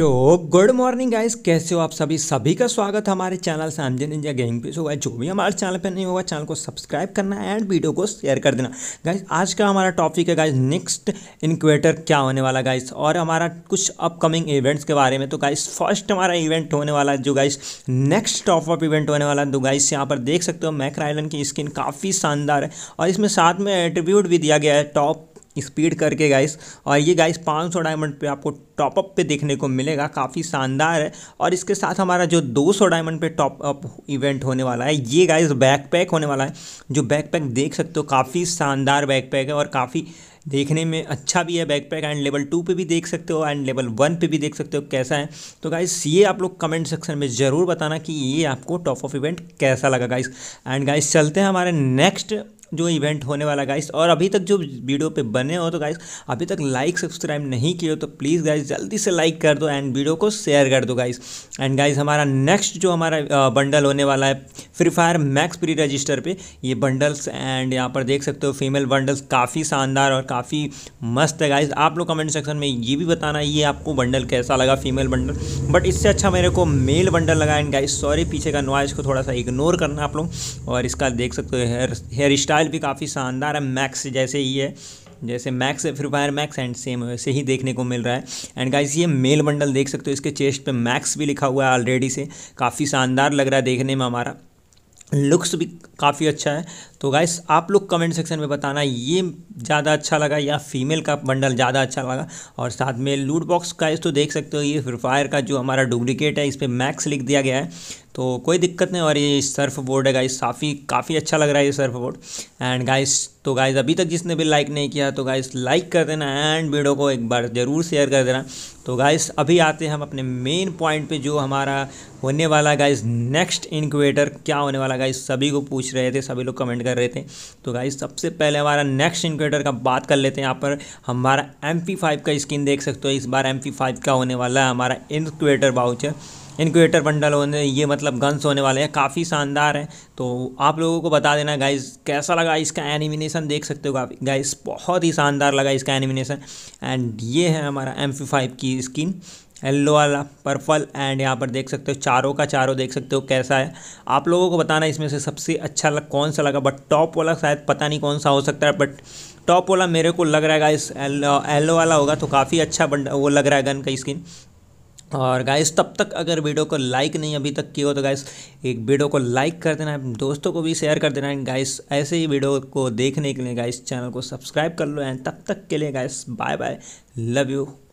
so good morning guys कैसे हो आप सभी सभी का स्वागत हमारे चैनल अंजन इंडिया गेमिंग पे सो गाइस जो भी हमारे चैनल पे नहीं होगा चैनल को सब्सक्राइब करना एंड वीडियो को शेयर कर देना गाइस आज का हमारा टॉपिक है गाइस नेक्स्ट इनक्वेटर क्या होने वाला गाइस और हमारा कुछ अपकमिंग इवेंट्स के बारे में तो गाइस फर्स्ट हमारा इवेंट होने वाला जो guys next top up event होने वाला तो गाइस यहाँ पर देख सकते हो मैक्राइलन की स्किन काफ़ी शानदार है और इसमें साथ में एट्रीब्यूट भी दिया गया है टॉप स्पीड करके गाइस और ये गाइस 500 डायमंड पे आपको टॉपअप पे देखने को मिलेगा काफ़ी शानदार है और इसके साथ हमारा जो 200 डायमंड पे टॉप अप इवेंट होने वाला है ये गाइस बैकपैक होने वाला है जो बैकपैक देख सकते हो काफ़ी शानदार बैकपैक है और काफ़ी देखने में अच्छा भी है बैकपैक एंड लेवल टू पे भी देख सकते हो एंड लेवल वन पे भी देख सकते हो कैसा है तो गाइस ये आप लोग कमेंट सेक्शन में ज़रूर बताना कि ये आपको टॉप ऑफ इवेंट कैसा लगा गाइस एंड गाइस चलते हैं हमारे नेक्स्ट जो इवेंट होने वाला गाइस और अभी तक जो वीडियो पे बने हो तो गाइस अभी तक लाइक सब्सक्राइब नहीं किए हो तो प्लीज़ गाइस जल्दी से लाइक कर दो एंड वीडियो को शेयर कर दो गाइस एंड गाइस हमारा नेक्स्ट जो हमारा बंडल होने वाला है free fire max pre register पे ये बंडल्स एंड यहाँ पर देख सकते हो फीमेल बंडल्स काफ़ी शानदार और काफ़ी मस्त है गाइज आप लोग कमेंट सेक्शन में ये भी बताना ये आपको बंडल कैसा लगा फीमेल बंडल बट इससे अच्छा मेरे को मेल बंडल लगा एंड गाइज सॉरी पीछे का नॉइज़ को थोड़ा सा इग्नोर करना आप लोग और इसका देख सकते हो हेयर हेयर स्टाइल प्रोफाइल भी काफ़ी शानदार है मैक्स जैसे ही है जैसे मैक्स है free fire max and same वैसे ही देखने को मिल रहा है एंड गाइस ये मेल बंडल देख सकते हो इसके चेस्ट पे मैक्स भी लिखा हुआ है ऑलरेडी से काफ़ी शानदार लग रहा है देखने में हमारा लुक्स भी काफ़ी अच्छा है तो गाइस आप लोग कमेंट सेक्शन में बताना ये ज़्यादा अच्छा लगा या फीमेल का बंडल ज़्यादा अच्छा लगा और साथ में लूट बॉक्स गाइस तो देख सकते हो ये फ्री फायर का जो हमारा डुप्लिकेट है इस पर मैक्स लिख दिया गया है तो कोई दिक्कत नहीं और ये सर्फ बोर्ड है गाइस काफ़ी काफ़ी अच्छा लग रहा है ये सर्फ बोर्ड एंड गाइस तो गाइस अभी तक जिसने भी लाइक नहीं किया तो गाइस लाइक कर देना एंड वीडियो को एक बार ज़रूर शेयर कर देना तो गाइस अभी आते हैं हम अपने मेन पॉइंट पे जो हमारा होने वाला गाइस नेक्स्ट इनक्यूबेटर क्या होने वाला गाइस सभी को पूछ पूछ रहे थे सभी लोग कमेंट कर रहे थे तो गाइज सबसे पहले हमारा नेक्स्ट इन्वर्टर का बात कर लेते हैं यहाँ पर हमारा एम का स्क्रीन देख सकते हो इस बार एम का होने वाला है हमारा इन्क्वेटर वाउचर इनक्यूटर बंडल होने ये मतलब गन्स होने वाले हैं काफ़ी शानदार है तो आप लोगों को बता देना गाइज कैसा लगा इसका एनिमिनेशन देख सकते हो आप गाइज बहुत ही शानदार लगा इसका एनिमिनेशन एंड ये है हमारा एम की स्किन येल्लो वाला पर्पल एंड यहाँ पर देख सकते हो चारों का चारों देख सकते हो कैसा है आप लोगों को बताना इसमें से सबसे अच्छा लग कौन सा लगा बट टॉप वाला शायद पता नहीं कौन सा हो सकता है बट टॉप वाला मेरे को लग रहा है इस येल्लो वाला होगा तो काफ़ी अच्छा वो लग रहा है गन का स्किन और गाइस तब तक अगर वीडियो को लाइक नहीं अभी तक किया हो तो गाइस एक वीडियो को लाइक कर देना है दोस्तों को भी शेयर कर देना है गाइस ऐसे ही वीडियो को देखने के लिए गाइस चैनल को सब्सक्राइब कर लो एंड तब तक के लिए guys bye bye love you